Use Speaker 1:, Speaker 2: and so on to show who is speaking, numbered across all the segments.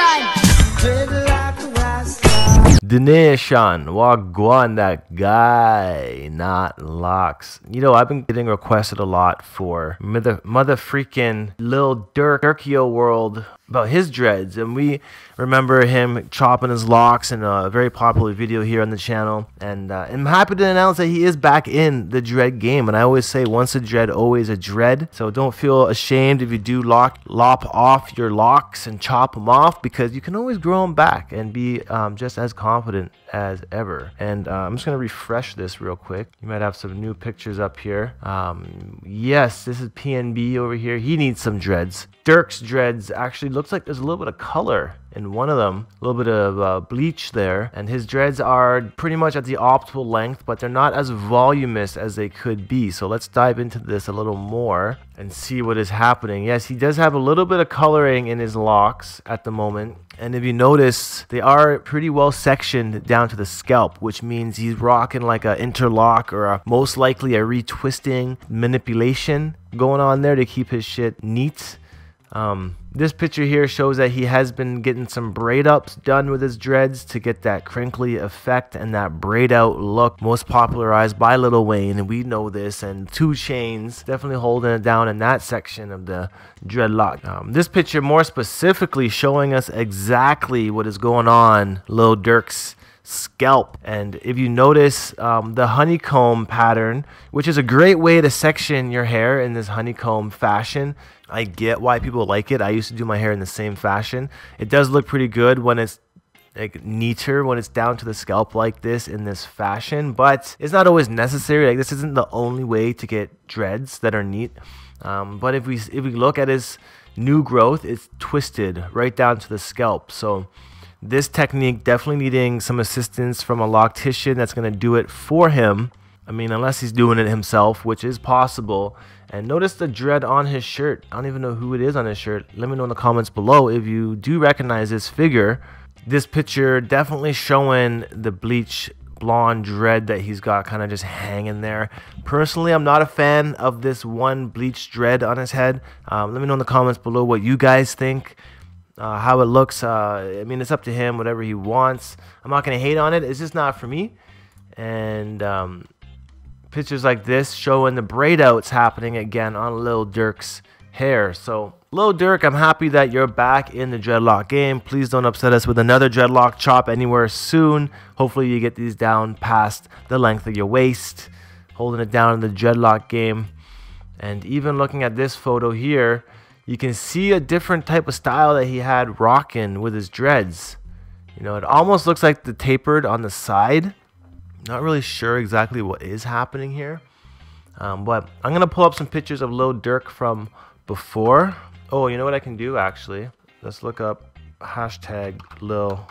Speaker 1: Nation. Dineshan, Wagwan, that guy, not locks. You know, I've been getting requested a lot for mother, mother freaking Lil Dirk, Dirkio World about his dreads. And we remember him chopping his locks in a very popular video here on the channel. And uh, I'm happy to announce that he is back in the dread game. And I always say, once a dread, always a dread. So don't feel ashamed if you do lock, lop off your locks and chop them off because you can always grow them back and be um, just as confident confident as ever. And uh, I'm just going to refresh this real quick. You might have some new pictures up here. Um, yes, this is PNB over here. He needs some dreads. Dirk's dreads actually looks like there's a little bit of color in one of them. A little bit of uh, bleach there. And his dreads are pretty much at the optimal length, but they're not as voluminous as they could be. So let's dive into this a little more and see what is happening. Yes, he does have a little bit of coloring in his locks at the moment. And if you notice, they are pretty well sectioned down to the scalp, which means he's rocking like an interlock or a, most likely a retwisting manipulation going on there to keep his shit neat um, this picture here shows that he has been getting some braid ups done with his dreads to get that crinkly effect and that braid out look most popularized by Lil Wayne and we know this and Two Chains definitely holding it down in that section of the dreadlock. Um, this picture more specifically showing us exactly what is going on Lil Durk's scalp. And if you notice um, the honeycomb pattern, which is a great way to section your hair in this honeycomb fashion, I get why people like it. I used to do my hair in the same fashion. It does look pretty good when it's like neater when it's down to the scalp like this in this fashion, but it's not always necessary. Like this isn't the only way to get dreads that are neat. Um, but if we if we look at his new growth, it's twisted right down to the scalp. So this technique definitely needing some assistance from a loctician that's going to do it for him. I mean, unless he's doing it himself, which is possible. And notice the dread on his shirt. I don't even know who it is on his shirt. Let me know in the comments below if you do recognize this figure. This picture definitely showing the bleach blonde dread that he's got kind of just hanging there. Personally, I'm not a fan of this one bleach dread on his head. Um, let me know in the comments below what you guys think uh, how it looks. Uh, I mean, it's up to him, whatever he wants. I'm not going to hate on it. It's just not for me. And um, pictures like this showing the braid outs happening again on Lil Dirk's hair. So, Lil Dirk, I'm happy that you're back in the dreadlock game. Please don't upset us with another dreadlock chop anywhere soon. Hopefully, you get these down past the length of your waist, holding it down in the dreadlock game. And even looking at this photo here, you can see a different type of style that he had rocking with his dreads. You know, it almost looks like the tapered on the side. Not really sure exactly what is happening here. Um, but I'm going to pull up some pictures of Lil Durk from before. Oh, you know what I can do actually? Let's look up hashtag Lil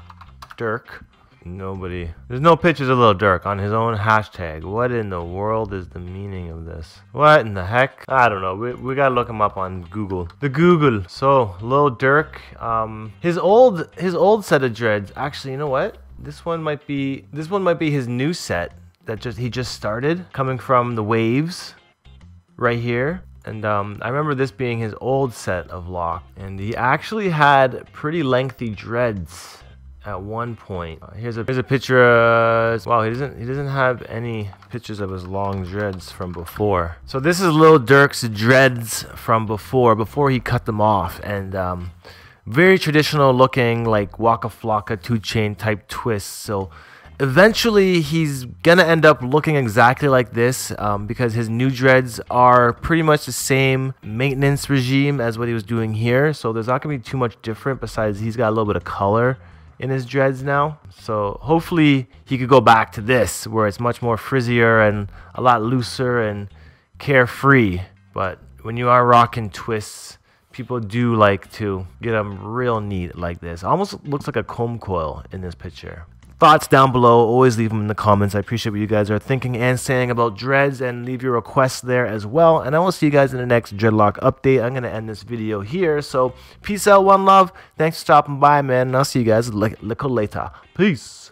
Speaker 1: Dirk nobody. There's no pictures of Lil Durk on his own hashtag. What in the world is the meaning of this? What in the heck? I don't know. We, we gotta look him up on Google. The Google. So Lil Durk, um, his old his old set of dreads. Actually, you know what? This one might be this one might be his new set that just he just started, coming from the waves, right here. And um, I remember this being his old set of lock, and he actually had pretty lengthy dreads at one point. Uh, here's a here's a picture. Of, wow, he doesn't he doesn't have any pictures of his long dreads from before. So this is Lil Dirk's dreads from before, before he cut them off, and um, very traditional looking, like Waka Flocka two chain type twists. So eventually he's gonna end up looking exactly like this um, because his new dreads are pretty much the same maintenance regime as what he was doing here so there's not gonna be too much different besides he's got a little bit of color in his dreads now. So hopefully he could go back to this where it's much more frizzier and a lot looser and carefree. But when you are rocking twists, people do like to get them real neat like this. Almost looks like a comb coil in this picture thoughts down below. Always leave them in the comments. I appreciate what you guys are thinking and saying about dreads and leave your requests there as well. And I will see you guys in the next dreadlock update. I'm going to end this video here. So peace out, one love. Thanks for stopping by, man. And I'll see you guys a little later. Peace.